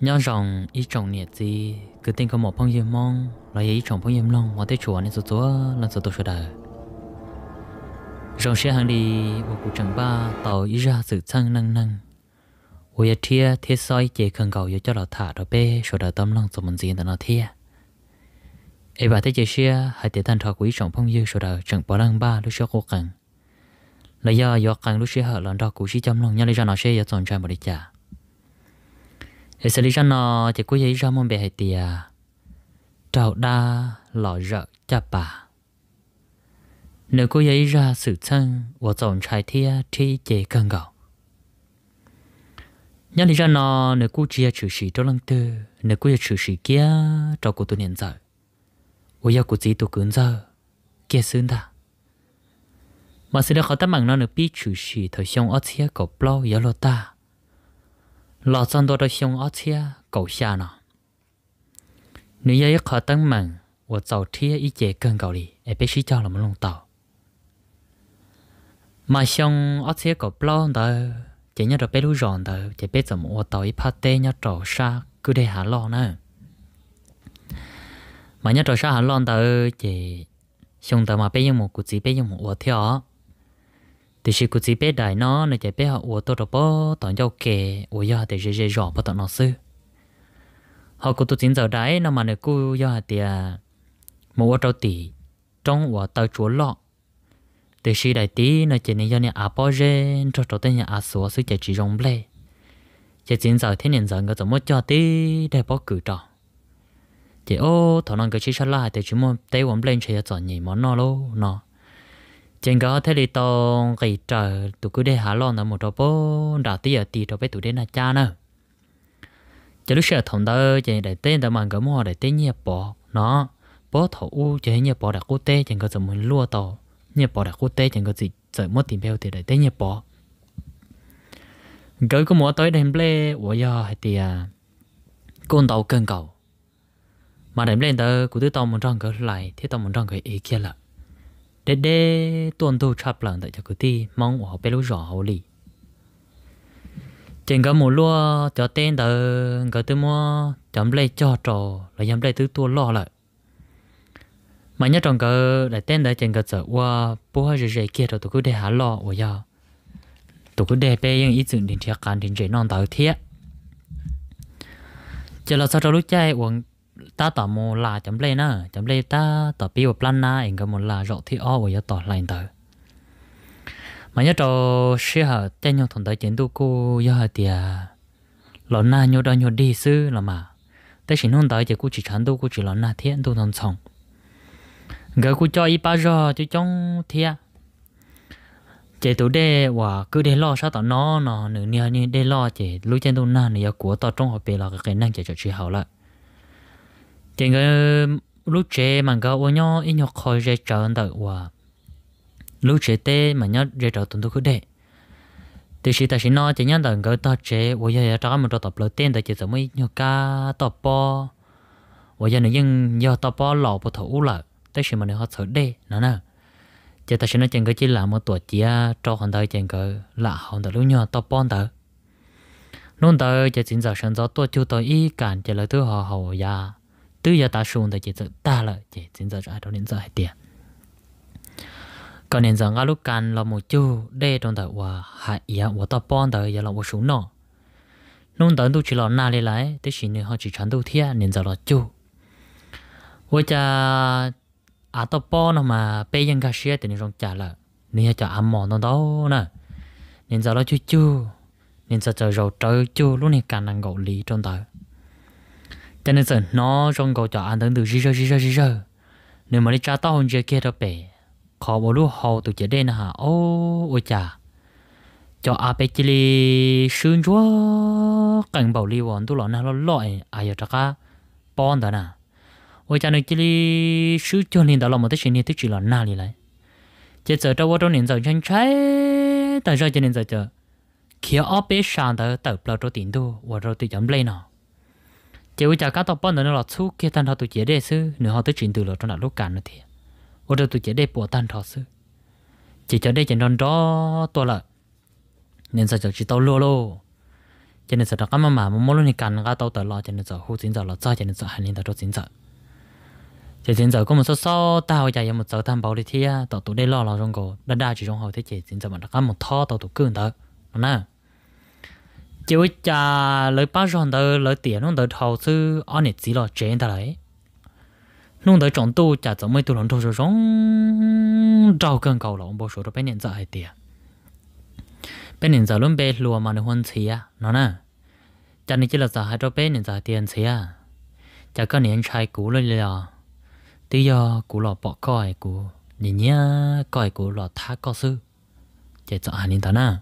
nhớ rằng ít trồng nhiệt gì cứ tin có một phong yếm mong là ít trồng phong yếm long mà tới chùa nên số số là số tổ số đời rằng xe hàng đi một cuộc chẳng ba tàu ít ra sự sang năng năng ôi ya thia thế soi chế cần cầu cho lão thả đó bê số đời tâm lòng số mình gì đó nó thia ấy bà thế chế xe hãy để thanh thọ quý trọng phong yếm số đời chẳng bỏ lăng ba lúc xưa cố gắng là do do càng lúc xưa họ lần đó cũng chỉ chăm lòng nhau lấy ra nó xe giờ toàn trai một đi trả thì xử lý cho nó thì cứ giấy ra môn bề hệ tìa à. trào đa lọ rợ cha bà nếu cứ giấy ra sự thân và tổng trái thia thì chế cần gạo nhân lý ra nó nếu cứ chia chữ sĩ cho lăng tư nếu cứ chữ sĩ kia cho cô tu niệm giờ ôi giờ cô chỉ tu cứng giờ kia xương ta mà sự đó khó tâm bằng nó nếu bị chữ sĩ thời xong ở chia cổ plo yếu lo ta lọ chân đồ đồ xông ở chia cầu xa nó nếu như khó tăng mừng và giàu thiết ý chế cơn cầu đi em biết sĩ cho là một lông tàu mà xông ở chia cầu bao đó chỉ nhớ được bé lú ròn đó chỉ biết rằng một tàu ý phát tê nhớ trò xa cứ để hạ lo nè. mà nhớ trò xa hạ lo đó chỉ xông tàu mà bé dùng một cụ chỉ bé dùng một ổ theo thì chỉ cứ chỉ biết đại nó nó chỉ biết họ uống tôi đâu bỏ tận giao kề uống giờ thì dễ dễ rõ bắt tận nó sư họ cứ tụi chính giờ đấy nó mà nó cứ giờ thì à, mua ở trâu tỷ trong uống tàu chúa lọ thì chỉ đại tí nó chỉ nên giờ này à bỏ rê cho cho tên nhà à số sư chỉ chỉ rong lê chỉ chính giờ thế nên giờ người ta muốn cho tí để bỏ cử trọ thì ô thằng nó cứ chỉ sao lại thì chỉ muốn tay uống lên chỉ cho nhỉ món nó luôn nó trên có thế thì to cái trở tụi cứ để hà lo là một bộ đã tía tì cho bé tụi đến là cha nữa chỉ lúc sợ thằng đó chỉ để tên tao mà gấm hoa để tên nhẹ bỏ nó bỏ thầu u chỉ nhẹ bỏ đặt cô tê chẳng có gì muốn lúa to nhẹ bỏ đặt cô tê chẳng có gì sợ mất tiền bèo thì để tên nhẹ bỏ gỡ có mua tới đem lê ủa giờ hay tì à con tàu cần cầu mà đem lên tớ cũng tự tàu muốn trăng cỡ lại thì tàu muốn trăng cỡ ý kia là để để tuần tu chập lần tại cho cái ti mong ở bên lối rõ lì trên cái mùa lúa cho tên đó cái thứ mua chấm lấy cho trò là chấm lấy thứ tua lo lại mà nhất trong cái đại tên đó trên cái giờ qua bố hơi rề kia rồi tôi cứ để hạ lo ở giờ tôi cứ để bây giờ ý tưởng đến chia cản đến chế non tạo thiệt chỉ là sau cho lúc chạy uống ta tỏ mô là chấm lên nè chấm lên ta tỏ biểu plan na anh có một là rộng thì o với tỏ lành tờ mà nhớ trò sẽ hở tên nhau thằng tới chiến tu cô do hở tiề lợn na nhau đó nhau đi sư là mà tới xin hôn tới chỉ cô chỉ chán tu cô chỉ lợn na thiện tu thằng sòng gỡ cô cho y ba giờ chứ trong thiên chế tụ đê và cứ đê lo sao tao nó nó nửa nia như đê lo chế lũ trên tu na nửa của tao trong học bề là cái năng chế cho chị hậu lại tiếng cái ờ, lúc trẻ mà gạo ôi nhau ít nhau khỏi chế trở đợi hòa lúc trẻ tê mà nhau chế trở tuần tôi cứ để từ khi ta chỉ nói chỉ nhau đợi gạo ta trẻ ôi giờ trả một trò tập lớn tên tại chỉ tụi mấy nhau cá tập po ôi giờ này nhưng giờ tập po lò po thủ là tới khi mà nó sợ đệ nữa nè chỉ ta chỉ nói chẳng cái chỉ là một tuổi chỉ à, cho hoàn đời chẳng cái là hoàn đời lúc nhau tập po đời nôn đời chỉ chính giờ sinh gió tuổi chưa tới ý cản chỉ là thứ họ hầu già tư giờ ta xuống thì chỉ tự ta lợi chỉ chính giờ cho ai đó đến giờ hay tiền còn nên giờ ngay lúc can là một chú để trong đời và hại ya và ta bón đời giờ là một xuống nọ nông tấn tu chỉ là na lên lại tới xin nên họ chỉ chán tu thiệt nên giờ là chú với cha à ta bón mà bây giờ cái xe thì nên trong trả là nên cho ăn mòn nó đâu nè nên giờ là chú chú nên giờ chờ rồi trời chú lúc này càng năng gạo lý trong đời cho nên sợ nó trong cầu cho ăn từ rì rơ rì rơ rì rơ nếu mà đi cha tao hôm trước kia đó bể khó bỏ lúc hồ tụi chế đen hả ô ôi chà cho à bê chì sướng sương chúa cảnh bảo li vòn tu lọ na lo lọi ai ở trắc bon đó nè ôi cha nơi chì lì sướng cho nên đó là một cái chuyện này tức chỉ là na lì lại chế giờ đâu đâu nên sợ chân trái tại sao cho nên sợ chờ khi ở bé sàn đó tập lao cho tiền tu và rồi tự chấm lên nào chỉ với chào các tộc bọn nữa là chú kia tan thọ tụi chế đây sư nửa họ tới chuyện từ lọ trong là lúc cản nữa thì ô đầu tụi chế đây bỏ tan thọ sư chỉ cho đây chỉ non đó tôi là nên sao chỉ tao lô lô cho nên sao đó các mà mà muốn luôn thì cản cả tao tới lo cho nên sao hú chính giờ là cho cho nên sao hành nên tao cho chính giờ chỉ chính giờ có một số số tao chạy một số tham bảo đi thi tao tụi đây lo lo trong cổ đã đa chỉ trong hồi thế chỉ chính giờ mà đã có một thọ tao tụi cương tới nè chỉ với cha lời ba ròn tới lời tiền nung tới thầu sư anh ấy chỉ lo chén ta đấy nung tới chọn tu cha giống mấy tu lòng thâu rồi rong trâu cơn cầu lòng bao số đó bên nhận giờ ai tiền bên nhận giờ luôn bên lùa mà nó hôn xí à nó nè cha này chỉ là giờ hai đó bên nhận giờ tiền xí à cha có niên trai cũ lên liền tí do cũ lọ bỏ coi cũ nhìn nhá coi cũ lọ thác co sư chỉ cho anh niên ta nè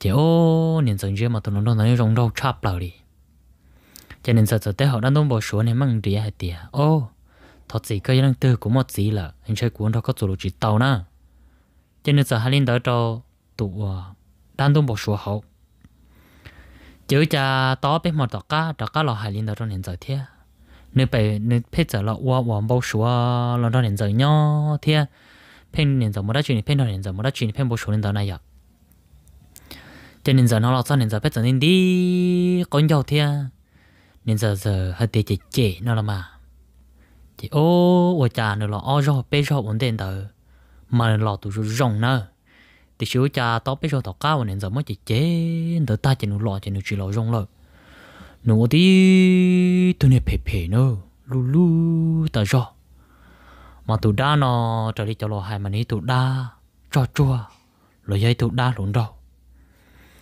thì ô nên sân chơi mà tụi nó nói rong rau chắp lại đi cho nên sợ sợ tế học đang đông bỏ số này mang đi hay tiệt ô thật gì cái đang tư cũng mất gì là anh chơi cuốn đó có chủ chỉ tàu na cho nên sợ hai linh đỡ cho tụ đang ờ, đông bỏ số học, chứ cha tao biết một tọt cá tọt cá là hai linh đỡ cho nên sợ thiệt nếu bị nếu biết giờ là qua qua bỏ số là đó nên sợ nhau thiệt phen nên sợ một đã chuyện phen đó nên sợ một đã chuyện phen bỏ số nên đó này vậy cho nên giờ nó lo sao nên giờ phải trở nên đi có nhau thế à. nên giờ giờ hơi tê chỉ chế nó là mà chỉ ô ô cha nó lo ô rồi bây giờ vấn đề đó mà lo tụi rồi rong nữa thì chú cha tao bây giờ tao cao nên giờ mới chỉ chế đỡ ta chỉ nó lo chỉ nó chỉ lo rong rồi nó đi tụi này phê phê nữa lu lu tao rồi mà tụi đa nó trở đi cho lo hai mà ní tụi đa cho chua rồi dây tụi đa luôn đâu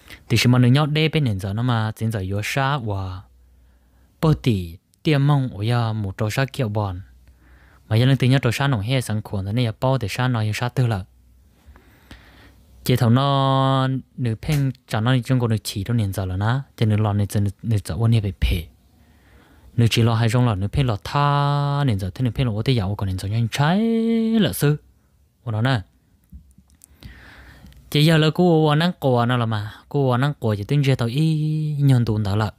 thì chỉ chúng mình nhớ đây bên nền giờ nó mà chính giờ yếu sa và bơ tỉ tiêm mong ở nhà một trò sa kiểu bọn mà giờ nên tự nhớ trò sa nồng hè sáng khuẩn thế này bao để sa nói yếu sa tư là chỉ thầu nó nữ phen chẳng nó trong cuộc nữ chỉ đâu nền giờ là na chỉ nữ lo nữ chỉ nữ giờ vấn đề về phe nữ chỉ lo hay trong lo nữ phen lo tha nền giờ thế nữ phen lo ở đây giàu còn nền giờ nhanh trái là sư của nó nè chỉ giờ là cô năng cổ nó là mà cô năng cổ chỉ tính chơi tàu y nhận tụng đó là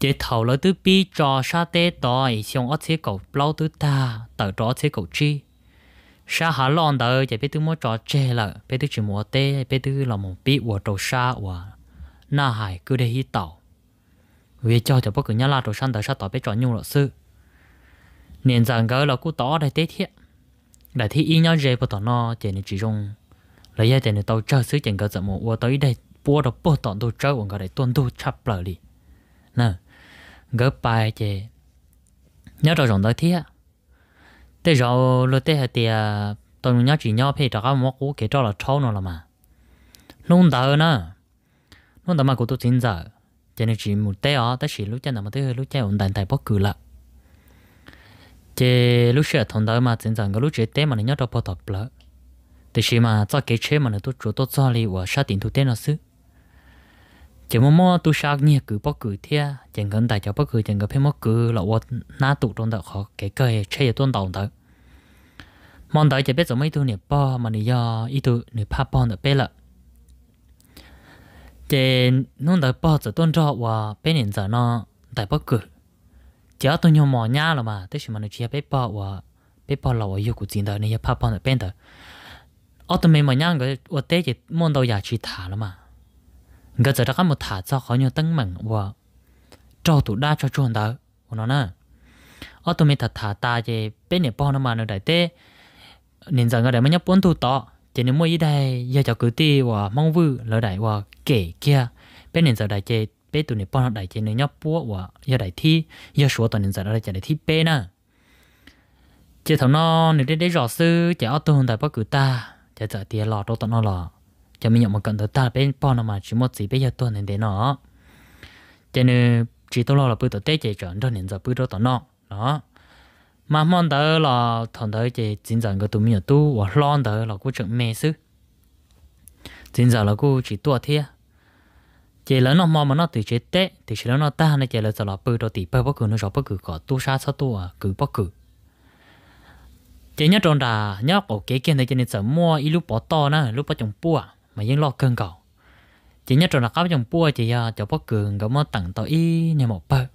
chỉ thầu là thứ bi cho sa tế tỏi xong ở thế cầu lâu thứ ta tờ đó thế cầu chi sa hà lon tờ chỉ biết thứ mua trò chơi là biết thứ chỉ mua tê biết thứ là một bi của trầu sa của na hải cứ để hi tàu vì cho cho bất cứ nhà là đồ san tờ sa tỏi biết trò nhung lọ sư nên rằng cái là cú tỏ đại tế thiệt đại thi y nhau dễ bất tỏ nó chỉ nên chỉ dùng là giờ tiền tao chơi xứ chẳng có giờ một ô tới đây bố đó bố tọn tôi chơi còn có để tuân tu chắp lời đi nè gỡ bài chè nhớ rồi rộng tới thiết thế rồi lúc thế thì à, tôi nhớ chỉ nhớ phải cho các món cũ kể cho là cháu nó là mà lúc đó nè lúc đó mà cô tôi chính giờ cho nên chỉ một té ó tới chỉ lúc chân là mà tới lúc chân ổn định tại bóc cử là, chế lúc xưa thằng đó mà chính giờ cái lúc chế té mà nó nhớ cho bò tập lợn thì chỉ mà cho cái chế mà nó tôi chủ tôi cho li và sát tiền thu tên nó xứ chỉ mà mua tôi sát nhẹ cứ bóc cứ thia chẳng cần tại cho bóc cứ chẳng cần phải mất cứ là vật na tụ trong đó khó cái cái chế tôi đầu mong đợi chỉ biết rồi mấy tôi nè bỏ mà nè ít tôi nè pha bỏ được bé lợ chỉ nông đợi bỏ chỉ tuân cho và bé nó tại bóc cứ chỉ tôi nhiều mỏ nhá là mà tức là mà nó chia bé bỏ và bé bỏ là và yêu của chính đời nè được 我都没么样个，我带着梦到要去塔了嘛。个在那个么塔早好像登门我，照都拉着转到我那呢，我都没塔塔搭着边年包了嘛，那来带，人家个来么样搬土到，今年么一代要叫个地我忙乌了来我给给，边年在来这边都年包了来这年要搬我要来踢，要说到人家来这来踢边呢。chỉ thằng nó nếu đến đây rõ sư chỉ ở tuần tại bắc cử ta จะจะเตียหลอดตัวนั่นหรอจะมีอย่างมันกันตัวตาเป็นป้อนมาชิมดสีเป็นยาตัวหนึ่งเดียเนาะจะเนื้อจีตัวเราปืนตัวเตะเจจอนตัวหนึ่งจะปืนตัวตัวนอกเนาะมามอนเตอร์เราทอนเตอร์เจจริงจังก็ตัวมีอยู่ตู้ว่าร้อนเตอร์เรากูจะเมซึจริงจังเรากูจีตัวเทียเจแล้วนอกมอมันนอกตีเจเตะตีเชแล้วนอกตาในเจแล้วจะเราปืนตัวตีเปิดปักกูนึกชอบปักกูก็ตู้ชาสัตัวกูปักกู chỉ nhớ trong đà nhớ cổ kế kia này cho nên sợ mua ít lúc bỏ to na lúc bỏ trồng bùa mà vẫn lo cơn cầu chỉ nhớ trong đà cá trồng bùa chỉ à cho bóc cường có mua tặng tàu y nhà một bờ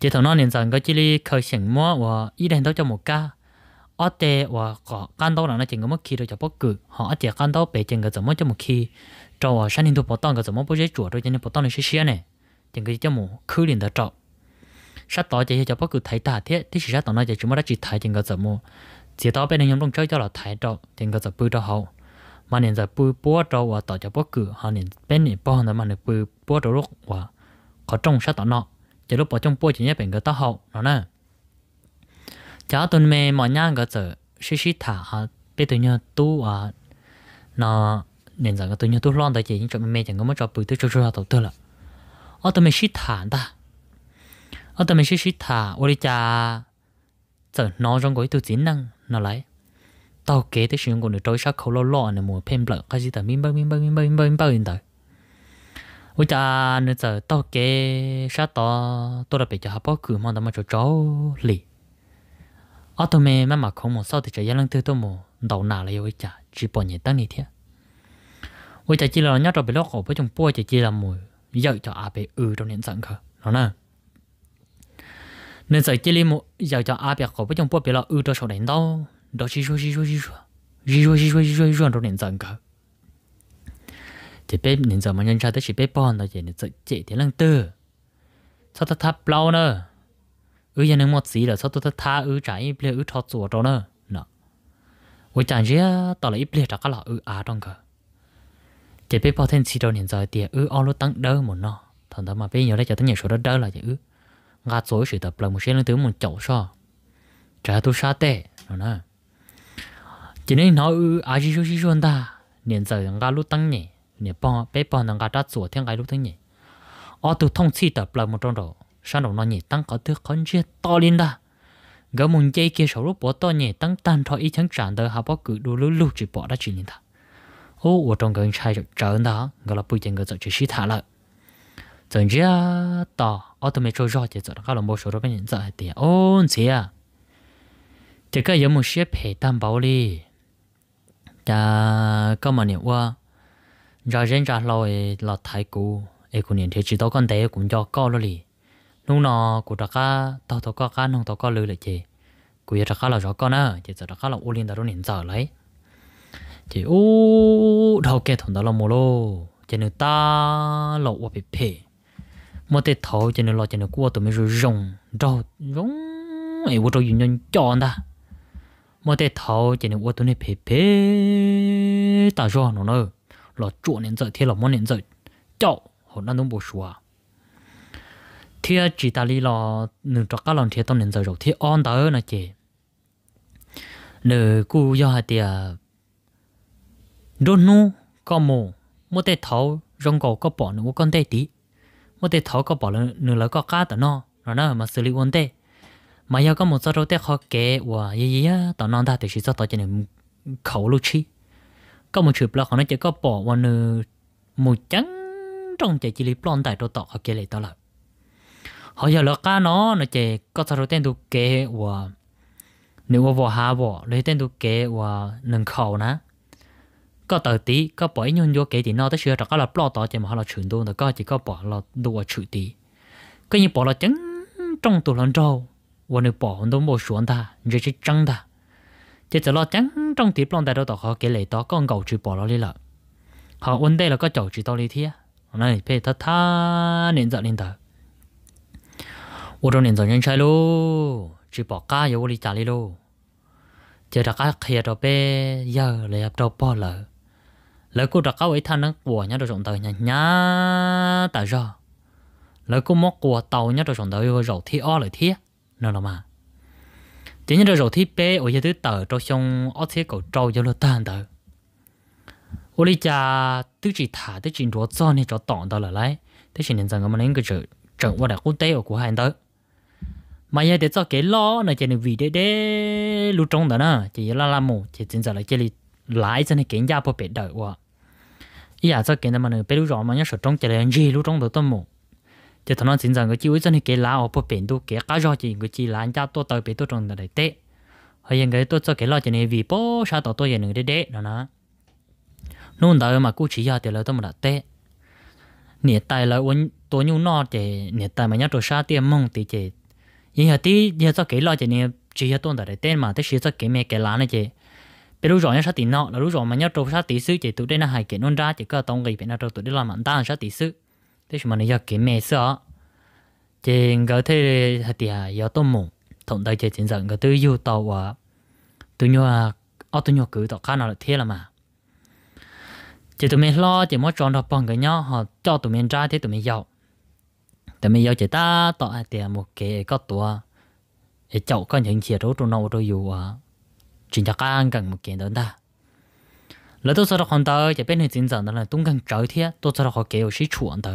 chỉ thằng nó nên rằng có chỉ li khởi sinh mua và ít đến đâu cho một ca ở tệ và có căn đó là nó chỉ có một khi rồi cho bóc cường họ chỉ căn đó bề chừng có mua cho một khi cho sáng hình tôi bỏ to có giống một bữa chế chuột rồi cho nên bỏ to này xí xí này chỉ cái cho một khứ liền đó trọng sa tỏ chạy cho bác cứ thấy ta thiết thì sa tỏ nói chạy chúng ta chỉ thấy trên cái giờ mù chỉ tỏ bên nhóm đông chơi cho là thấy đó trên cái giờ bự đó hậu mà nên giờ bự búa đó và tỏ cho bác cứ họ nên bên này bao nhiêu mà nên bự búa đó lúc và có trong sa tỏ nọ chỉ lúc bỏ trong búa chỉ nhé bên cái đó hậu nó nè cháu tuần mẹ mọi nhang cái giờ xí xí thả à bây giờ nhớ tu à nó nên giờ cái tôi nhớ tu lon tới chỉ những chỗ mẹ chẳng có mất cho bự tới chỗ chỗ tàu tư là ở tôi mẹ xí thả ta ở tầm mình sẽ sĩ thả ô đi cha giờ nó trong cái tôi chỉ năng nó lấy tao kế tới chuyện của nó trôi sắc khâu lo lo nè mùa phim lợn cái gì tao miếng bao miếng bao miếng bao miếng bao miếng bao hiện tại ô cha nữa giờ tao kế sát to tôi đã bị cho hấp bao cửa mà tao mà cho chó lì ở tầm mình mà mà không một sau thì chạy lăng tư tôi mù đầu nà lại ô cha chỉ bỏ nhẹ tăng này thế ô cha chỉ là nhát rồi bị lo cổ với chồng bua chỉ chỉ là mùi giờ cho à bị ừ trong nền sẵn khờ nó nè nên giờ chỉ liên một giờ cho áp bạc của trong bộ bị là ư cho sầu đến đâu đó chỉ số chỉ số chỉ số chỉ số chỉ số chỉ số rồi đến giờ cơ chỉ biết nên giờ mà nhân ra tới chỉ biết bọn là gì nên giờ chỉ thế lần tư sao ta tháp lâu nữa ư giờ nên một gì là sao ta tháp ư trái ít lệ ư thọ chùa đó nữa nè với chẳng gì tao là ít lệ chắc là ư á trong cơ chỉ biết bọn thêm chỉ đâu nên giờ thì ư ao lúc tăng đỡ một nó thằng đó mà bây giờ đây cho tới nhiều số đó đỡ là gì ư ngã tối sự tập là một xe lên tới một chậu so trả tôi sa tệ nó nè chỉ nên nói ư ai gì gì gì ta nên giờ ngã lúc tăng nhỉ nè bò bé bò ngã đã sửa theo cái lúc tăng nhỉ ở tôi thông chi tập là một trong đó sao nó nhỉ tăng có thứ con chia to lên đó gỡ một dây kia sầu lúc bỏ to nhỉ tăng tan thôi ít chẳng trả đời hà bỏ cử đồ lú lú chỉ bỏ đã chỉ lên ta ô ở trong gần trai trở đó gọi là giờ người ta chỉ xí thả lại mới cho 总之啊，到我都没做热节奏，他老没说到别人做一点，哦，这啊，这个有没些陪担保哩？ta có mà nhiều quá ra rèn ra lâu là thái cũ ấy cũng nhìn thấy chỉ tao con té cũng cho co rồi. lì lúc nào cụ đã cá tao tao có cá không tao có lười lại chị cụ đã cá là rõ con á chị giờ đã là u liên tao luôn nhìn giờ lấy chị u đâu kẹt thằng đó là mồ lô chị nên ta lộ qua bị phê mà tê thầu cho nên lo cho nên cua tụi mình rồi rồng rau rong ấy vô trâu dùng nhân cho anh ta mà tê thầu cho nên vô tụi này phê phê ta cho nó nữa lo chuột nên giờ thế là món nên giờ cho họ đang đúng bổ sung thế chỉ ta đi lo nửa cho các lần thế tao nên giờ rồi thế on tới là chị nửa cú do hai tia đôn nu có mồ một tê thầu rong cầu có bỏ nữa con tê tí một tê thấu có bỏ lên nửa lỡ có cá tao nó rồi nó mà xử lý vấn đề mà giờ có một số tê khó kể và gì gì tao non ta thì chỉ cho tao cho nên khẩu lưu chi có một chữ blog nó chỉ có bỏ vào nửa một trắng trong chạy chỉ lý blog tại chỗ tao khó kể lại tao là họ giờ lỡ cá nó nó chỉ có số tên tụ kể và nếu mà bỏ hạ bỏ lấy tên tụ kể và nâng khẩu na có tờ tí có bỏ nhung vô kể thì nó tới xưa có là lo tỏ chỉ mà họ là chuyển đồ có chỉ có bỏ là đồ chủ tí cái như bỏ là trứng trong tủ lạnh trâu và nếu bỏ nó một xuống ta rồi chỉ trăng ta chỉ chỉ lo trắng trong tí lòng đại đó tỏ họ kể lại đó, con gầu chỉ bỏ nó đi là họ vấn đề là có chầu chỉ tao đi thia này phải thật tha nên giận lên tờ ô trong nên nhân trai lô chỉ bỏ cá yếu đi trả đi lô chỉ là cá khía đó bé giờ lại đâu bỏ lỡ lời cô đặt cao ấy than nó của nhá đôi rộng tới nhá nhá tại ra lời cô móc của tàu nhá đôi rộng tới rồi rộng thi o lời thi nó nó mà chỉ như đôi rộng thi bé ở dưới thứ tờ trong sông ở thế cầu trâu cho nó tan tờ ô lý cha tứ chỉ thả tứ chỉ rửa cho nên cho tỏn tờ lại lấy tứ chỉ nên rằng mà nên cái chữ trận qua đại quốc tế của hai tớ mà giờ để cho cái lo là chỉ nên vì để để lưu trong đó nè chỉ là làm một chỉ chính giờ là chỉ lại cho nên cái nhà bộ bể đợi quá ý à cho cái này mà nó bây giờ mà nhớ sợ trong cái này gì lúc trong đó tâm mù thì thằng nó sinh ra cái chi với chân thì cái lá ở bộ biển tu cái cá rồi chỉ cái chi lá anh cha tôi tới biển tôi trong đời tệ hay những cái tôi cho cái lo cho nên vì bố sao tôi tôi những cái để đó nó nôn đời mà cũng chỉ ra thì là tôi mà đã tệ nhiệt tại là uốn tôi nhung nọ thì nhiệt tại mà nhau rồi sao tiêm mông thì chỉ nhưng mà tí giờ cho cái lo cho nên chỉ ra tôi để tệ mà thế chỉ cho cái mẹ cái lá này chỉ để lúc rồi nhá sát tí nọ là lúc rồi mà nhớ trâu sát tí sư chỉ tụi đây là hai kiện nôn ra chỉ có tông gì bên nào trâu tụi đây là mặn ta là sát tí sư thế chúng mình giờ kiếm mẹ sợ chỉ có thể hạt tí à giờ tôm mù thằng đây chỉ chính rằng cái tư yêu tàu à tụi nhau à ở tụi nhau cứ tàu cá nào là thế là mà chỉ tụi mình lo chỉ mới chọn được bằng cái nhau họ cho tụi mình ra thế tụi mình giàu tụi mình giàu chỉ ta tọa hạt một cái có tua để chậu có những chiếc rốt trong nâu rồi dù à chính ta càng càng một kiện đó ta lỡ tôi sợ con tới, chỉ bên này chính rằng đó là tung càng trời thế tôi sợ họ kéo sĩ chuẩn tớ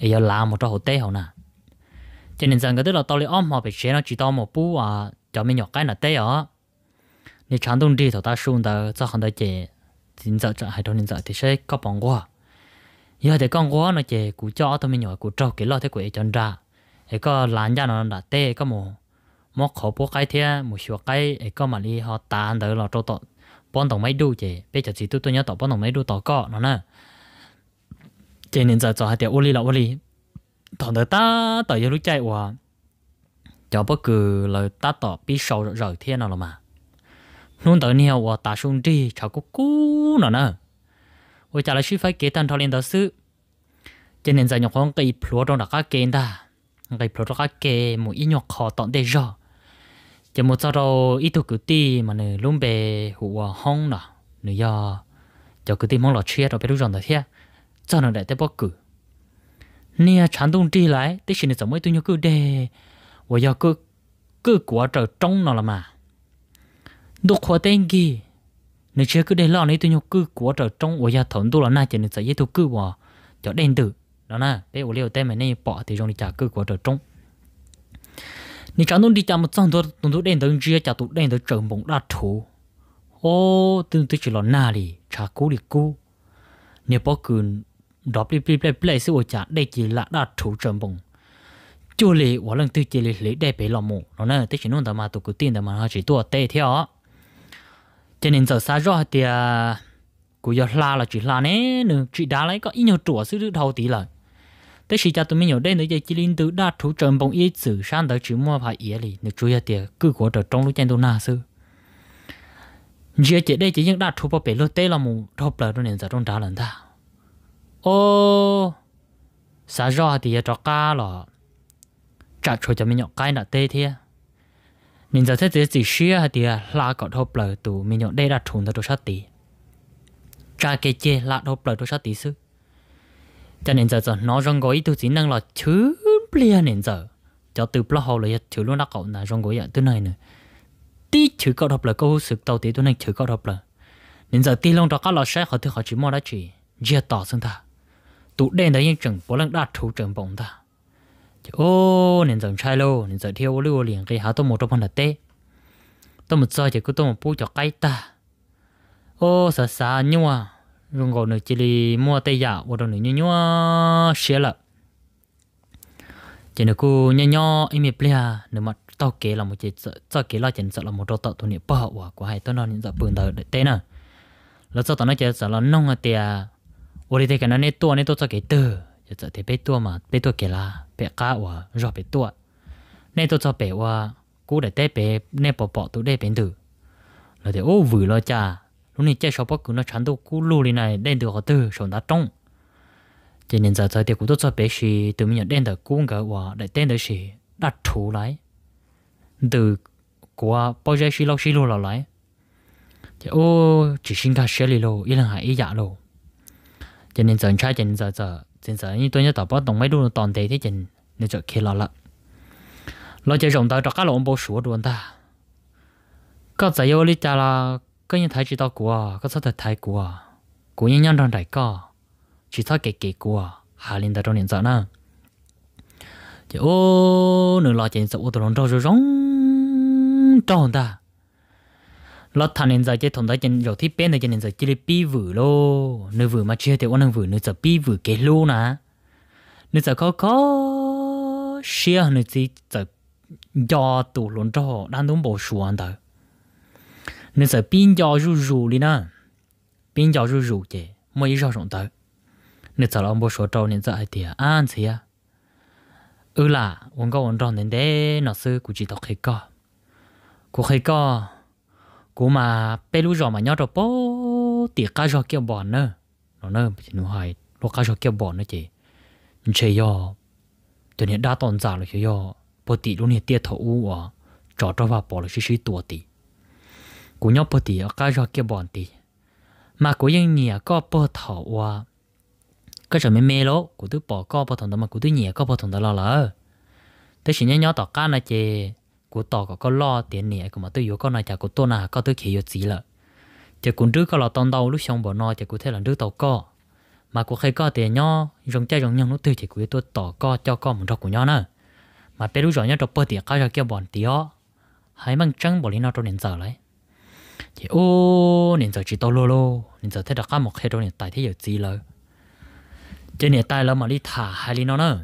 ấy giờ làm một trò hồ tế hậu nè cho nên rằng cái đó là tôi lấy ôm họ bị chế nó chỉ tao một bú à cho mình nhọc cái là tế ở nếu chẳng đông đi thì ta xuống tớ cho con tớ chỉ chính giờ hay đó nên giờ thì sẽ có bằng qua giờ thì con quá nó chỉ cú cho tôi mình nhọc cú trâu cái lo thế của ấy chân ra ấy có lán ra nó là tế có một mò khó bố cái thế một số cái ấy có mà đi họ tàn, đỡ là trâu tọt bọn đồng mấy đu chị bây giờ chỉ tôi tôi nhớ tọt bọn đồng mấy đu tọt cọ nó nè chị nên giờ cho hai tiểu ô li là ô li thằng đỡ ta tọt giờ lúc chạy hòa cho bất cứ lời ta tọt bị sầu rồi thế nào mà nôn tớ nhiều hòa ta xuống đi cháu cú cú nó nè ôi chả là suy phải kế tan thọ lên tớ sư cho nên giờ nhọc con cây plúa trong đó các kênh ta cây plúa trong các kênh một ít nhọc khó tọt để rồi chỉ một sau đó ít thuộc cứ mà nửa luôn bề hụa hong nọ nữa giờ cho cứ ti mong là chia rồi bé lúc rồi đó thế cho nó để tới bóc cử nè chán đông đi lại tới xin được mấy tôi nhớ cứ đề và giờ cứ cứ quả trở trong nó là mà đục khóa tên gì nếu chưa cứ để lo này tôi nhớ cứ quả trở trong và giờ thốn tôi là na chỉ nên sẽ tôi cứ vào cho đen tử đó nè để ổ liều tên mà nên bỏ thì trong đi trả cứ quả trở trong 你讲侬里家么长多，侬都连等只家都连等整蒙大头，哦，等都去了哪里？查古里古，你不管，罗不不不不是我家那只拉大头整蒙，就来我能对这里来带白老母，然后呢，对起弄他妈都固定的嘛，还是多带条，今年走啥绕的，我要拉了去拉呢，呢，去打来个一牛多，是头底了。mình đây แต่สิจะตัวไม่有的那些吉林都那土整崩一走上到周末怕夜里，你注意点，各国的中路见都那事。giờ chỉ thủ sáng tới chỉ lý, chú ý nà sư. đây chỉ những đã thủ bao bể lốt tế là mù thop lờ đó nên giờ trong đá lần ta ô xã do thì cho ca là trả cho cho mình nhậu cái đã tê thế nên giờ thế giới chỉ xưa thì là có thop lờ tụ mình nhậu đây đã thủ đó đồ sát tí trả cái chê là thop lờ đồ sát tí sư cho nên giờ giờ nó rong gói tôi chỉ năng là chứ bia nên giờ cho từ blog hồ là chứ luôn đắc cậu là rong gói tôi này nữa tí chứ cậu đọc là câu sự tàu tí tôi này chứ cậu đọc là nên giờ tí long đó các lò xe họ thì họ chỉ mua đã chỉ giờ tỏ xong ta tụ đen đấy nhưng chẳng bố lăng đa thủ chẳng bóng ta ô nên giờ trai lô nên giờ theo lưu liền cái há tôi một trong phần là tê tôi một giờ chỉ cứ tôi một bút cho cái ta ô sợ sợ nhưng mà rung gò nữa chỉ là mua tay giả và đầu nữa như nhớ xé lợ chỉ là cô nhớ nhỏ im miệng plia nữa mà tao kể là một chỉ tao kể là chỉ sợ là một đồ tao tuổi nè bỏ quả của hai tao nói những giờ bừng đời để tên à là tao tao nói chỉ sợ là nông à tia ở đây cái nó nè tua nè tua tao kể từ giờ sợ thì bé tua mà bé tua kể là bé cá và rồi bé tua nè tua tao bé và cú để té bé nè bỏ bỏ tụi đây bé thử, là thì ô vừa lo cha lúc này chạy shop cũng nó chán đâu cú lù đi này đen được họ tư sống đã trống, cho nên giờ thời tiết cũng tốt cho bé xì từ mình đen được cú cả quả để đen được xì đã thủ lại từ qua bao giờ xì lâu xì lâu là lại thì ô chỉ xin cả xe lì lô ít lần hai ít dạ lô cho nên giờ trai cho nên giờ giờ cho nên giờ như tôi nhớ tao bắt đồng mấy đứa toàn thế thế cho nên giờ kia lọ lắm lo chơi rộng tao cho các lỗ bố sủa đuôn ta có giờ yêu lý cha là có những thấy chỉ tao của có sao thật thấy của của những nhân đoàn đại có chỉ thấy cái cái của hà linh đã trong niệm sợ à, chứ ô nửa lo chuyện sợ ô tô nó trâu rồi rong tròn ta lo thằng nên giờ chơi thằng đó chân rồi thì bên này chân nên chỉ chơi pi vử lô nửa vử mà chơi thì ông đang vử nửa giờ pi vử cái lô nà, nửa giờ khó khó xia nửa giờ giờ tụ nó trâu đang đúng bộ xuống đó nên sợ pin gió rù rù đi nè pin giáo rù rù chứ mỗi giờ sống tới nên sợ là ông bố số trâu nên sợ ai tiệt an gì à ừ là ông có ông tròn nên đấy nó sư cũng chỉ đọc hết co cũng hết co cũng mà bé lú mà nhớ rồi bố tiệt cá rồi kêu bọn nữa nó nữa chỉ nó hỏi lúc cá rồi kêu bọn nữa chứ, nhưng chơi yo cho nên đã tồn tại rồi chơi yo bố tiệt luôn hiện tiệt thấu à trò trò vào bỏ là xí xí tua cú nhau bớt thì cá cho kia bọn thì mà cú yên nhẹ có bớt thảo hoa cái chỗ mê mê cú tôi bỏ có bớt thằng mà cú tôi nhẹ có bớt thằng đó lo lỡ tới chỉ nhớ nhớ tỏ cá này cú tỏ có có lo tiền nhẹ của mà tôi yếu con này chả cú tôi nào có tôi khí yếu gì cú đứa có lo tông đầu lúc xong bỏ no chả cú thế là đứa tàu co mà cú khai co tiền nhó rồng chơi rồng nhông nó từ chả cú tôi tỏ co cho co một trọc của nhó nữa mà bé lúc rồi nhớ trọc bớt cá cho kia bọn tí ó hãy mang trắng bỏ lên nó trong nền giờ lấy thì ô nên giờ chỉ to lô lô nên giờ thấy đặt cá một khe đâu nên tại thế giờ gì lơ chứ nên tại là mà đi thả hay đi nó nữa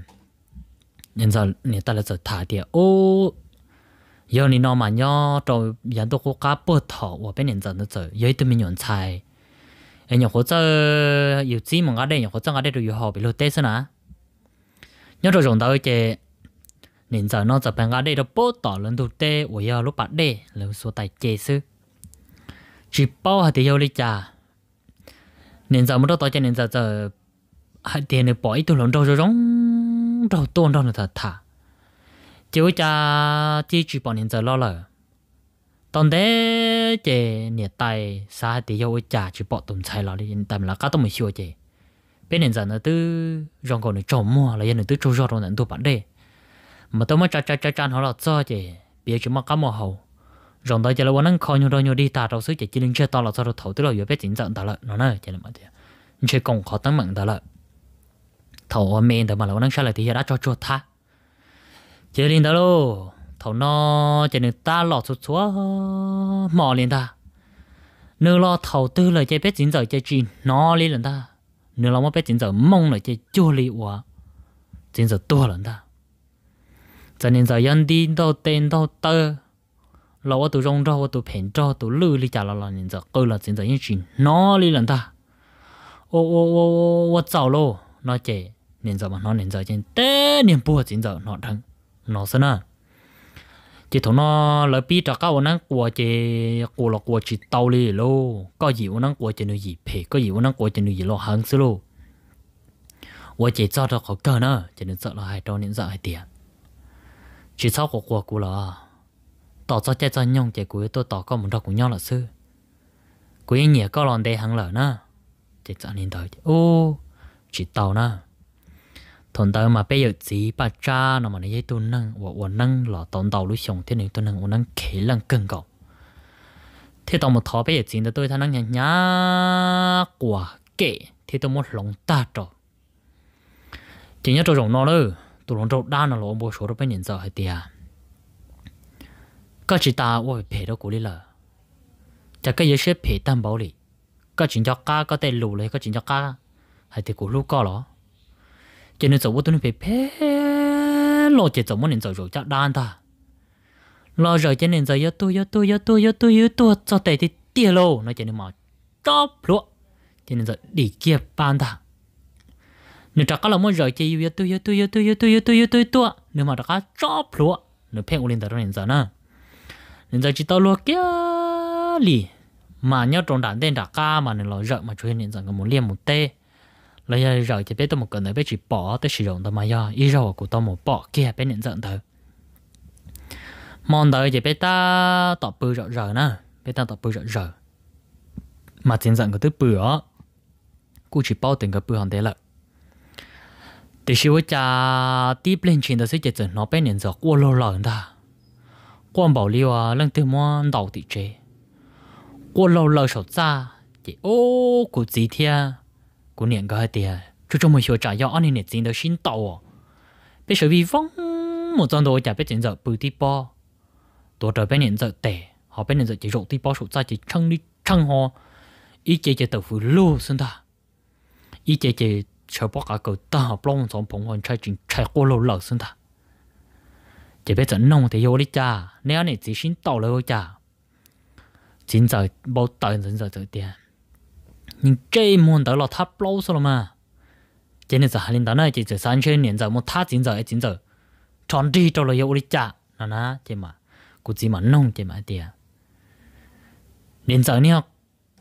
nên giờ nên tại là giờ thả thì ô giờ nên nó mà nhớ trong dân tôi có cá bơ thọ và bên nên giờ nó giờ giờ tôi mới nhận sai Anh nhớ có giờ yêu gì mà ngã đây nhớ có giờ ngã đây rồi họ bị lột tết nữa nhớ rồi chúng ta chơi nên giờ nó giờ bên ngã đây nó bơ thọ lần đầu tiên và giờ lúc bắt đây lần số tài chơi xứ chỉ bao hạt tiêu lý cha nên giờ mới đó tới cho nên giờ giờ hạt tiền này bỏ ít tu lộn đâu rồi rong đầu tuần đâu là thật thà chỉ với cha chỉ chỉ bỏ nên giờ lo lờ tòn thế chỉ nhiệt tay xa hạt tiêu với cha chỉ bỏ tụm sai lo đi tạm là cá tôm mình xua chỉ bên nên giờ nó tư rong còn được trộm mua là giờ nó tư trôi rồi nó tu bản đề mà tôi mới cha cha cha cha nó là cho chỉ bây giờ chỉ mắc cá mò hậu rong đó giờ là quán ăn coi nhau đôi nhau đi ta đâu xứ chỉ chỉ linh chơi to là sao thầu tức là vừa biết chính dẫn ta lợi nó nói chỉ là mà thế chơi còn khó tăng mạnh ta lợi thầu miền ta mà là quán ăn sao lại thì đã cho chuột tha chỉ linh ta lô thầu nó chỉ nên ta lọt chuột chúa mò liền ta nếu lo thầu tư là chơi biết chính giờ chơi chuyện nó liền ta nếu lo mà biết chính giờ mong là chơi chua li quá chính giờ tua lần ta cho nên giờ dân đi đâu tên đâu tơ là tôi rong rau tôi phèn rau tôi lư li chả là là nhìn giờ cơ là chính giờ yên xin nó li lần ta ô ô ô ô ô chào lô nó chè nhìn giờ mà nó nhìn giờ trên té nhìn bùa chính giờ nó thằng nó sơn à chỉ thằng nó lỡ bị trả cao năng của chè của là của chỉ tàu li lô có gì của năng của chè nữ gì phê có gì của năng của chè nữ gì lo hàng xí lô 我姐照着好干呢，就能找到海州，能找海底啊。去操火锅锅了啊！tỏ cho cha cho nhông chỉ cuối tôi tỏ có một đọc của nhau là sư cuối anh nhỉ có lòn đề hàng lở nữa chỉ cho nên tới ô chỉ tàu na thằng tàu mà bây giờ chỉ ba cha nó mà nói tôi năng và và năng là tàu tàu lúc sông thế này tôi năng và năng khỉ năng cưng cậu thế tàu một thọ bây giờ chỉ là tôi thằng năng nhá nhá quả kệ thế tôi muốn lòng ta cho. chỉ nhớ cho rộng nó nữa tôi lòng trâu đa nó lỗ bố số đó bên giờ hay tiền ta phê phê bảo đi, chỉ cho cho hay thì đó, ก็ชิตาว่าเพดกูเลยล่ะจะก็ยังเชื่อเพดตั้งบ่เลยก็จินยอกก้าก็เตะลูเลยก็จินยอกก้าให้เตะกูลูกก็หรอเจนจะว่าตัวนี้เพเพรอเจจะมันเห็นจะรู้จักด้านตา lo rồi cho nên giờ yo tu yo tu yo tu yo tu yo tu cho tệ thì tiệt lo, nói cho nên mà chóp lúa cho nên giờ đi kia ban ta nếu chắc là muốn rồi cho yo tu yo tu yo tu yo tu yo tu yo tu yo nếu mà chắc chóp lúa nếu phèn lên ta đó nên giờ nè nên giờ chỉ tao lo kia lì mà nhớ trong đàn tên đã ca mà nên lo rợ mà chuyện nên giờ còn muốn liêm một tê lấy giờ rợ thì biết tao một cái nữa biết chỉ bỏ tới sử dụng tao mà do ý rồi của tao một bỏ kia biết nhận giận thôi mòn đời thì biết ta tọt bự rợ rợ nè biết ta tọt bự rợ rợ mà tiền giận của tứ bự đó cô chỉ bao tiền cái bự hàng thế lợi thì xíu cha tiếp lên trên đó sẽ chỉ nó bên nhận giận qua lâu lâu đó quan bảo liu à lần thứ mua đầu thị chế quan lâu lâu sầu ra chỉ ô của gì thia của niệm cái tiền chú trong một số trả do anh niệm tiền đó xin tàu bây giờ vì vong một trong đó chả biết tiền giờ bự tí bao, đồ trợ bên niệm giờ tệ họ bên niệm giờ chỉ rộng tí bo sầu ra chỉ chăng đi chăng ho ý chế chế tàu phụ lô xin ta ý chế chế chờ bỏ cả cầu ta học long trong phòng hoàn trai chính chạy qua lâu lâu xin ta chỉ biết chọn nông thì yêu đi cha nếu này chỉ xin tàu lời cha chính giờ bao tận chính giờ tự tiền nhưng cái môn đó là tháp lâu rồi mà chỉ nên giờ hai linh này chỉ giờ sáng chơi niệm giờ một tháp chính giờ chính giờ chọn đi cho lời yêu cha nó na chỉ mà cụ chỉ mà nông chỉ mà tiền niệm giờ nha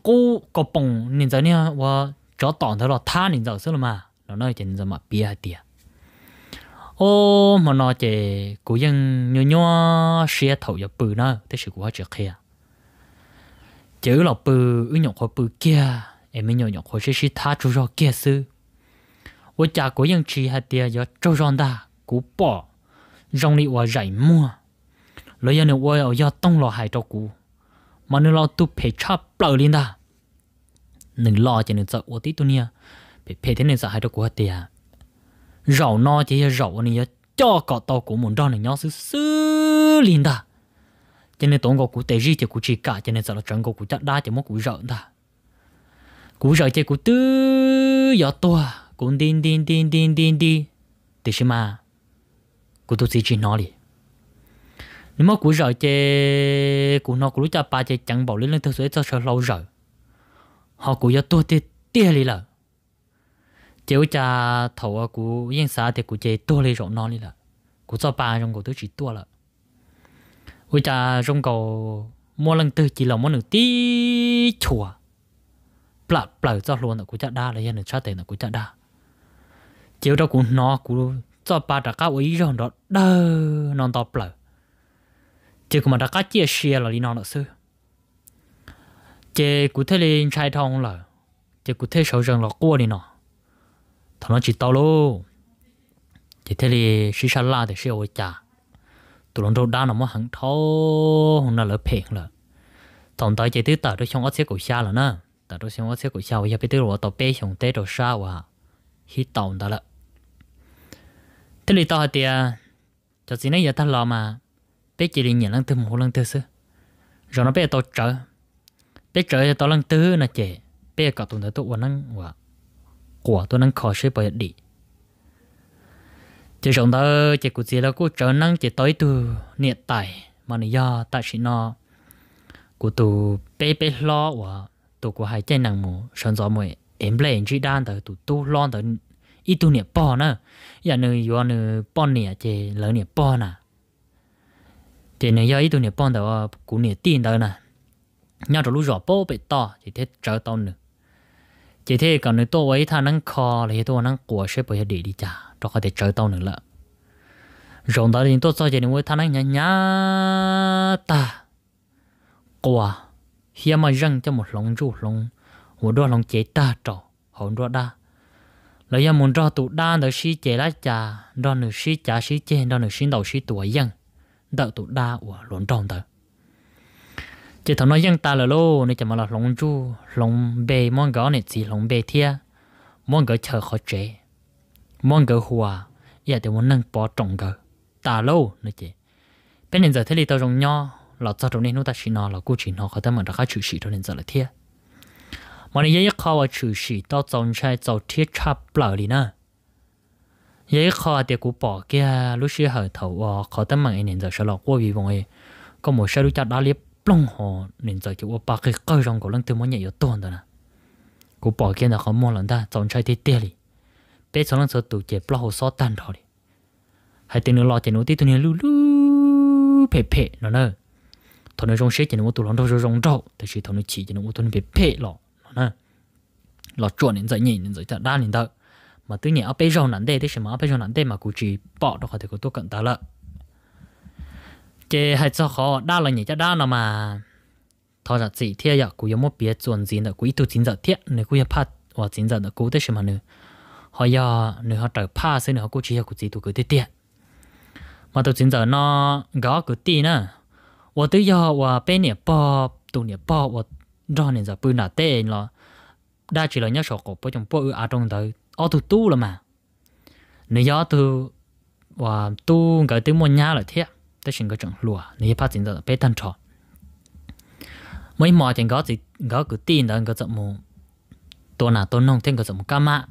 cô có bông niệm giờ nha và cho tỏn đó tháp niệm giờ rồi mà nó nói chỉ giờ mà bia tiền ô mà nó chỉ cũng dân nhỏ nhỏ xe thầu giờ bự nó thế sự của chưa kia chữ lọc bự ứ nhộng khó bự kia em mới nhộng khó xe xí tha chú rò kia sư ô cha của chỉ hạt tiền giờ trâu ròn đa cú bỏ rong đi qua rải mua lấy dân ô ở giờ tông lò hải cho cú mà nó lo tu phải chắp bờ lên đa đừng lo cho nên sợ ô tí tu nia phải phải thế nên sợ hải cho cú hạt tiền rau no chỉ rau này cho cọ tàu của mình đó này nhau xứ xứ liền ta cho nên tổng có của tề gì thì của chỉ cả cho nên giờ là chẳng có của chắc đa thì mất của rợ ta cụ rợ chơi của tư gió to cụ đi đi đi đi đi đi thì xem mà của tôi chỉ nói đi nếu mà cụ rợ chơi của nó của lúc cha ba chơi chẳng bảo lên lên thứ số cho sợ lâu rợ họ của gió to thì tiếc đi rồi chiếu cha thầu à cú yên xã thì cú chơi tua lên rộng non đi là cú cho ba trong cổ tôi chỉ tua là ôi cha trong cầu mua lần tư chỉ là mua nửa tí chùa plà plà cho luôn là cú cha đa là yên được cha tiền là cú cha đa chiếu đó cú nó cú cho ba đã cao ấy rồi đó đơ non to plà chỉ cũng mà đã cá chia sẻ là đi non là xưa chỉ cú thấy lên trai thong là chỉ cú thấy sầu rừng là cua đi nọ thằng nó chỉ tao lô chỉ thế thì xí xa la thì xí ôi chà tụi nó đâu đa nó mà hẳn thâu hôm nay lỡ phiền lợ thằng tao chỉ tới tao đó xong ớt xe cổ xa là nè tao đó xong ớt xe cổ xa bây giờ bây giờ tao bé xong tê đồ xa và hít tàu đó lợ thế thì tao thì cho xin nãy giờ tao lo mà bé chỉ đi nhận lần thứ một lần thứ sư rồi nó bé tao trở bê trở tao lần thứ nè chè bé cả tụi nó tụi nó năng và của tôi năng khó sẽ bởi đi chỉ sống đó chỉ cũng chỉ là cũng trở năng chỉ tới từ niệm tài, mà nó do tại chỉ nó của tụ bé bé lo và tụ của hai chân năng mù sống gió mùi em lên chỉ đan tới tụ tu lo tới ít tu niệm bỏ nè, giờ nữa do nữa bỏ nè, chỉ lỡ niệm bỏ nè chỉ nữa do ít tu niệm bỏ tới cũng niệm tin tới nè nhau trong lúc rõ bỏ bị to thì thế trở to nè chỉ thế còn nếu tôi ấy thà năng kho là tôi năng của sẽ bởi để đi chả cho có thể chơi nữa rồi đó thì tôi cho chỉ nên thà năng nhá nhá ta quả hiếm mà răng cho một lòng ru một đôi lòng chế ta trò hồn đôi đa lấy em muốn cho tụ đa được sĩ chế lá trà đó nữ sĩ trà sĩ chế đó nữ sĩ đầu sĩ tuổi dân đợi tụ đa của lộn tròn จะทำน้อยยังตาละโลนีจะมาหลอกลงจู้หลงเบยมองก้็เนี่ยสีหลงเบยเทียมองก้็เชอขอเจมองก้็หัวอยากแต่ว่านั่งปอจงก้็ตาโลนี่จเป็นเห็นจากที่ลีตัวจงย่อเราจะตรงนี้นู่นตัดชินอเรากู้ชินอเขาจะเหมือนเราเข้าชื่อชีตัวเห็นจากละเทียมันยังยังเข้าว่าชื่อชีตัวจงใช้จะเทียชาเปล่าเลยนะยังยังเขาเดี๋ยกูบอกแกรู้ชื่อเหตุว่าเขาจะเหมือนเห็นจากฉลองว่าวิวงเอก็หมดเชื่อรู้จักดาเิย plong ho nên giờ kiểu ba cái câu rong của lăng từ mỗi nhảy ở tuần đó nè cô bỏ kia là không mua lần ta chọn trai thế tiền đi bé chọn lăng sợ tụ chế plong hồ so tan rồi hai tiếng nữa lo chế nấu tí tụi này lu lu pè pè nó nè thằng nó rong xế chế nấu tụi lăng đâu rồi rong đâu thì chỉ thằng nó chỉ chế nấu tụi nó pè pè lọ nó nè lọ chuột nên giờ nhảy nên giờ đa nên đâu mà tự nhiên ở bên rong nản đây thì xem mà ở bên rong nản đây mà cụ chỉ bỏ đâu khỏi thì có tốt cận ta lợi chế hay cho khó đa là nhỉ cho đa là mà thôi là dạ, chỉ thiệt giờ dạ, cũng có một biết chuẩn gì nữa dạ, cũng ít tu chính giờ thiệt nếu cũng phát hoặc chính giờ nữa cũng tới mà nữa họ giờ nếu họ trở pa xin họ cũng chỉ là cũng chỉ tu cứ tiết tiết mà tu chính giờ nó gõ cứ tí nữa hoặc tới giờ hoặc bên nè bò tu nè bò hoặc do nên giờ bự nà tê là đa chỉ là nhớ sổ cổ bởi à trong bộ ở trong tới ở tu tu là mà nếu giờ tu và tu cái tiếng môn nhá là thiệt tới sinh cái chừng lúa, nếu phát triển được bé thân trò mỗi mò thì có gì có cái tin đó có chậm mù tôi nào tôi nông thêm có chậm cá mạ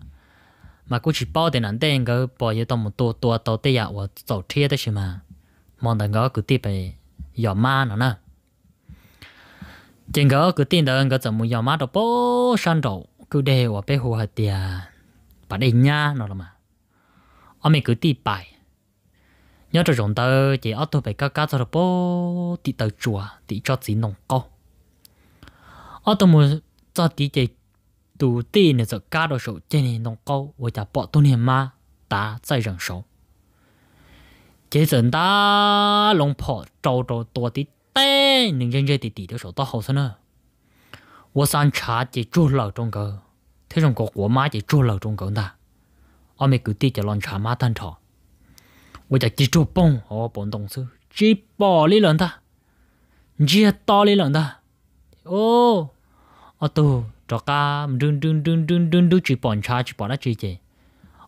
mà cũng chỉ bao tiền ăn tiền có bỏ yêu tao một tua tua tao tây vào tàu thiệt đấy mà mong đừng có cái tiếp về giờ ma nữa nè trên có cái tin đó có chậm mù giờ ma đó bao sản đầu cứ đều ở bé hồ hạt tiền bạn đi nha nó là mà ông mình cứ tiếp bài nhớ cho chúng ta chỉ ở tôi phải cắt cắt cho bố thì tới chùa thì cho chỉ nông co ở tôi muốn cho tí chỉ đủ tí nữa cho cá đồ số trên này nông co và cho bỏ tôi niệm mà ta sai rằng số chỉ chúng ta lồng phò cho cho tua tí tê những nhân dân tí tí đó số to trà má nữa 我上茶就住老中国，听说过国妈就住老中国的，我们各地就乱茶马蛋炒。我就记住蹦，我蹦动词，只 bỏ lý luận ta, chỉ to lý luận ta, ô, ô tu, cho cá đun đun đun đun đun đun chỉ bỏ cha chỉ bỏ đã chỉ gì,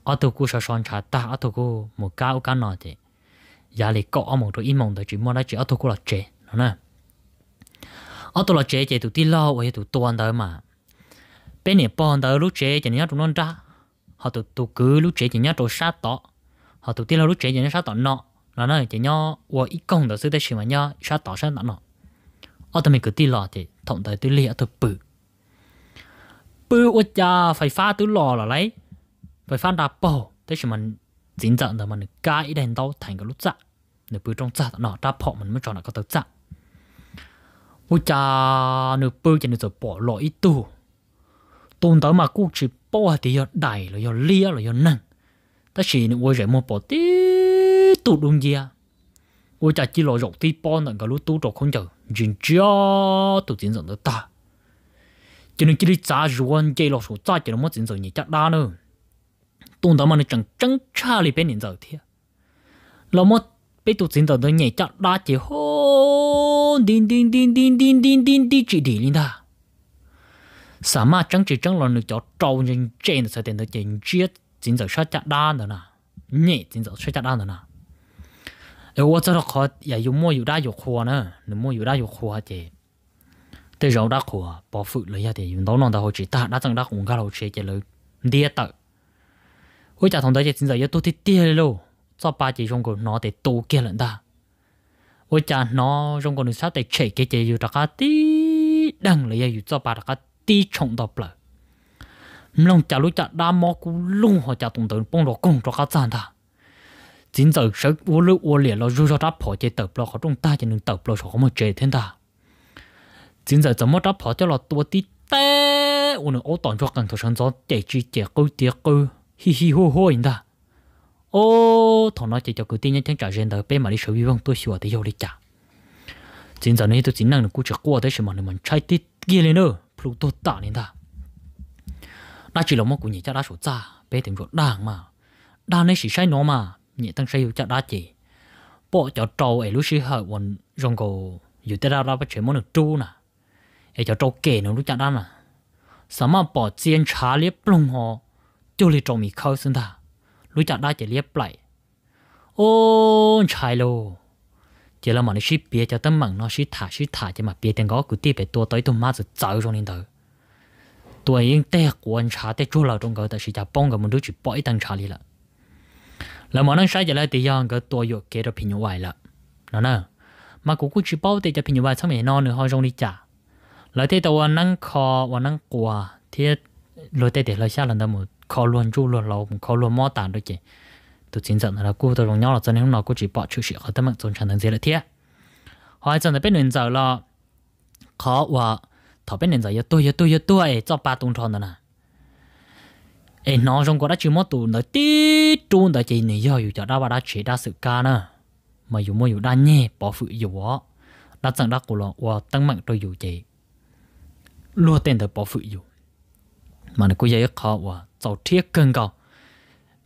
ô tu cú sợ son cha ta, ô tu cú một cá ô cá nọ thế, giá lì một đôi im mộng chỉ mua đã chỉ ô tu cú là chế, nè, ô tu là chế chế tụi ti lo, ô tụi tuan tới mà, bên này bỏ tới lúc chế chỉ nhớ tụi non ra, họ tụi tụi cứ lúc chế chỉ nhớ tụi sát tọ họ tụt tiên là lúc trẻ giờ nó sao tỏ nọ nó nói chỉ nhau và ít công đó sư tới chuyện mà nhau sao tỏ sao nọ ở tụi mình cứ tiên lọ thì thằng tới tôi lìa tụi bự bự ôi cha phải pha tụi lọ là lấy phải pha đạp bò tới chuyện mình dính dặn rồi mình cái đèn đâu thành cái lúc dạ nửa bự trong dạ nọ đạp họ mình mới cho nó có tới dạ ôi cha nửa bự chỉ nửa rồi bỏ lọ ít tu tôn tới mà cũng chỉ bỏ thì đại rồi lia rồi nâng ta chỉ nó ôi rẻ một bỏ tí tụ đông gì à ôi chả chỉ lo rộng tí bon nặng cả lúc tụt rộng không chờ dừng cho tụ tiến dần tới ta cho nên chỉ đi trả ruộng chơi lo số trả cho nó mất tiến dần nhỉ chắc đa nữa tụt đó mà nó chẳng chẳng cha li bên nhìn giờ thiệt lo mất bé tụt tiến dần tới nhỉ chắc đa chỉ hôn đinh đinh đinh đinh đinh đinh đinh đi chỉ đi lên ta sao sao mà nữa tiền nó chết chính giờ xuất chặt đa nữa nè nhị chính giờ xuất chặt đa nữa nè nếu tôi cho khó giờ dùng mua dùng đa dùng mua dùng đa dùng khua thì tôi khua bỏ phụ lấy thì dùng đó nó chỉ ta đã chẳng đa cũng gà lâu chỉ lấy đĩa tự hồi trả thằng đấy chính giờ giờ tôi thì đĩa luôn cho ba chỉ trong cổ nó để tu kia lận ta hồi trả nó trong cổ nó sao để chế cái chế dùng đặc tí đằng lấy dùng cho ba đặc tí trọng độc lợi lòng chả lúc chả đa mò cú lung họ chả tụng tới bông đồ công cho cá chăn ta chính giờ sợ u lưu u liệt lo rú cho đáp họ chế tập lo họ trong ta chỉ nên tập lo họ mà chế thế ta chính giờ 怎么 đáp họ cho lo tua tí té u nó ô tòn cho cần thổ sản gió chạy chi chạy câu chạy câu hi hi hô hô in ta ô thằng nó chỉ cho cứ tin nhân chẳng trả tiền tới bên mà đi sửa vi vong tôi sửa thì yêu đi trả chính giờ này tôi chính năng được cú chặt qua tới sự mà mình chạy tít kia lên nữa pluto tạ lên ta ta chỉ là một của nhị cha đa số cha bé tìm chỗ đàng mà đàng nên chỉ sai nó mà nhị tăng sai cha đa chỉ bỏ cho trâu ấy lúc xí hợp quần rong cổ dù ta ra ra bắt chuyện muốn được tru nà. ấy cho trâu kể nó lúc cha đa nà, sao mà bỏ chiên chá liếc lông họ cho lì trâu mì khâu xin ta lúc cha đa chỉ liếc lại ô chai lô chỉ là mà nó ship bia cho tấm mặn nó ship thả ship thả cho mà bia tiền có cứ tiếp về tua tới tụi má rồi chạy trong lên tới ตัวเองแต่กวนชาแต่จู่เราตรงก็แต่สิจะป้องกับมันดูจีป้อยตั้งชาลีละแล้วมันนั่งใช้จะแล้วตีย่างก็ตัวอยู่เกตพิญญาไหวละนั่นน่ะมากูกูจีป้อยแต่จะพิญญาไหวสมัยนอนเนื้อห้องจงดีจ่าแล้วที่ตัวนั่งคอวันนั่งกลัวที่เราแต่เดี๋ยวเราชาลันดามุคอลวนจู่ลวนเราคอลวนมอตานด้วยเจตัวจริงจังนะกูตัวลงย่อเราจะเนี่ยเรากูจีป้อยชื่อเสียเขาแต่มันจนฉันตั้งใจละเทียหอยจังแต่เป็นหนึ่งจากเราเขาว่า thọ bên nền giờ tôi giờ tôi giờ tôi cho ba tuần tròn nè ấy nói trong có đã chịu mất tù nó tí tuôn đã chỉ này giờ dù cho đã bà đã chỉ đã sự ca nữa, mà dù mua dù đã nhẹ bỏ phụ dù ó đã chẳng đã cổ lo và tăng mạnh tôi dù chỉ luôn tiền tới bỏ phụ dù mà nó cứ dễ khó quá cháu thiết cần cầu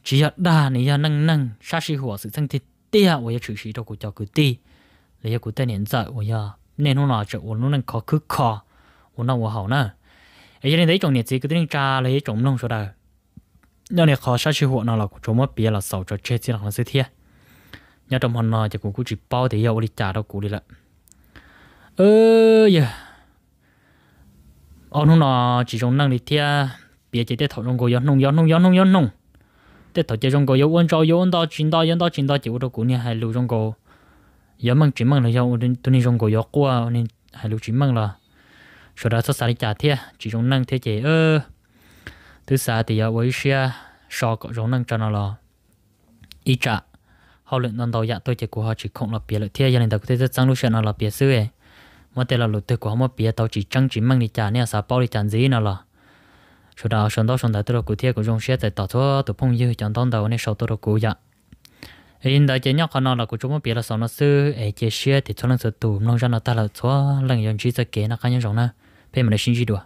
chỉ là đa này là năng năng sa sĩ hòa sự thân thiết tia và giờ chủ sĩ đâu của cháu cứ ti lấy giờ của tên hiện giờ và giờ nên nó nói chuyện và nó đang khó cứ khó là là là nè, cho nên nông khó 我那我好呢。哎，现在一种年纪，个人家了一种弄说的，那你好下去活那了，琢磨别了，少着这些了些天。nhà trong hòn nò chỉ cũng chỉ bao thì yêu đi trả đâu cũng đi lại ơ dạ ông nông nò chỉ trong năng đi thia bia chỉ để thọ trong cô yếu nông yếu nông yếu nông yếu nông để thọ chỉ trong cô yếu ôn cho yếu ăn đó chín đó ăn đó chín đó chỉ có đâu cũng nhà hai lưu trong cô yếu măng chỉ măng là yêu, nên tôi nên trong cô yếu qua nên hai lưu chỉ măng là sau đó xuất sáng trả thiệt chỉ chúng năng thế chế ơ thứ sáng thì ở với xe so có chúng năng cho nó lo ít trả họ lượng năng đầu dạ tôi chỉ của họ chỉ không là bìa lợi thiệt gia đình ta có thể rất sang lúc nó là bìa xưa ấy mà tên là lụt tôi của họ mà bìa tao chỉ trăng chỉ mang đi trả nên sao bao đi trả gì nó là sau đó sau đó sau đó tôi là cụ thiệt của chúng xe tại tao thua tụ phong dư chẳng đón đầu nên sau tôi là cụ dạ hiện tại chỉ họ nó là của chúng bìa là sau nó xưa ấy chỉ xe thì cho nên sự tù nông dân nó ta là cho lần yon chỉ sẽ kế nó cá nhân rộng nữa ဖေမနရှင်ရှိတော့